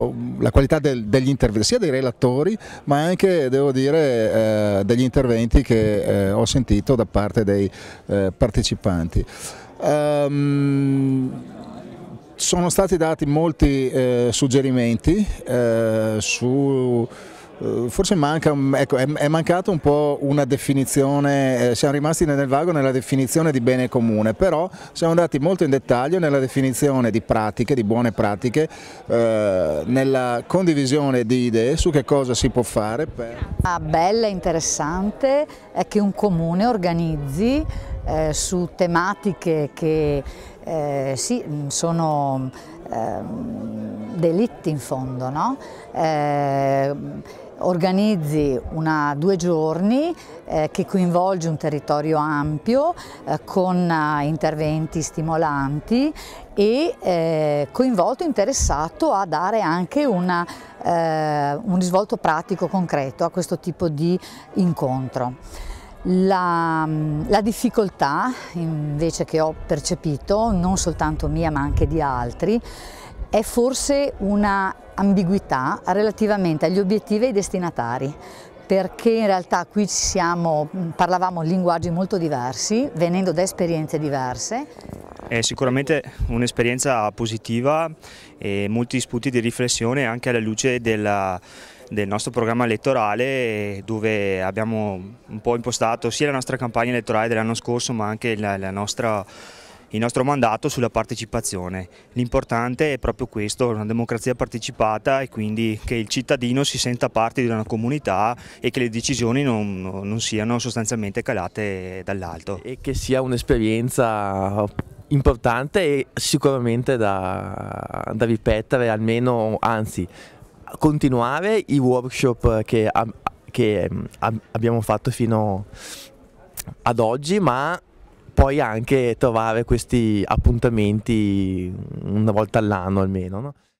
Mm, la qualità del, degli interventi, sia dei relatori ma anche devo dire eh, degli interventi che eh, ho sentito da parte dei eh, partecipanti. Um, sono stati dati molti eh, suggerimenti eh, su eh, forse manca, ecco, è mancata un po' una definizione, eh, siamo rimasti nel vago nella definizione di bene comune, però siamo andati molto in dettaglio nella definizione di pratiche, di buone pratiche, eh, nella condivisione di idee su che cosa si può fare. Per... Ah, bella e interessante è che un comune organizzi eh, su tematiche che eh, sì, sono eh, delitti in fondo, no? Eh, organizzi una, due giorni eh, che coinvolge un territorio ampio eh, con eh, interventi stimolanti e eh, coinvolto, interessato a dare anche una, eh, un risvolto pratico concreto a questo tipo di incontro. La, mm, la, difficoltà invece che ho percepito, non soltanto mia ma anche di altri, è forse una ambiguità relativamente agli obiettivi e ai destinatari perché in realtà qui siamo, mm, parlavamo linguaggi molto diversi, venendo da esperienze diverse. È sicuramente un'esperienza positiva e molti spunti di riflessione anche alla luce della, del nostro programma elettorale dove abbiamo un po' impostato sia la nostra campagna elettorale dell'anno scorso ma anche la, la nostra il nostro mandato sulla partecipazione. L'importante è proprio questo, una democrazia partecipata e quindi che il cittadino si senta parte di una comunità e che le decisioni non, non siano sostanzialmente calate dall'alto. E che sia un'esperienza importante e sicuramente da, da ripetere almeno, anzi continuare i workshop che, che mm, abbiamo fatto fino ad oggi, ma poi anche trovare questi appuntamenti una volta all'anno almeno. No?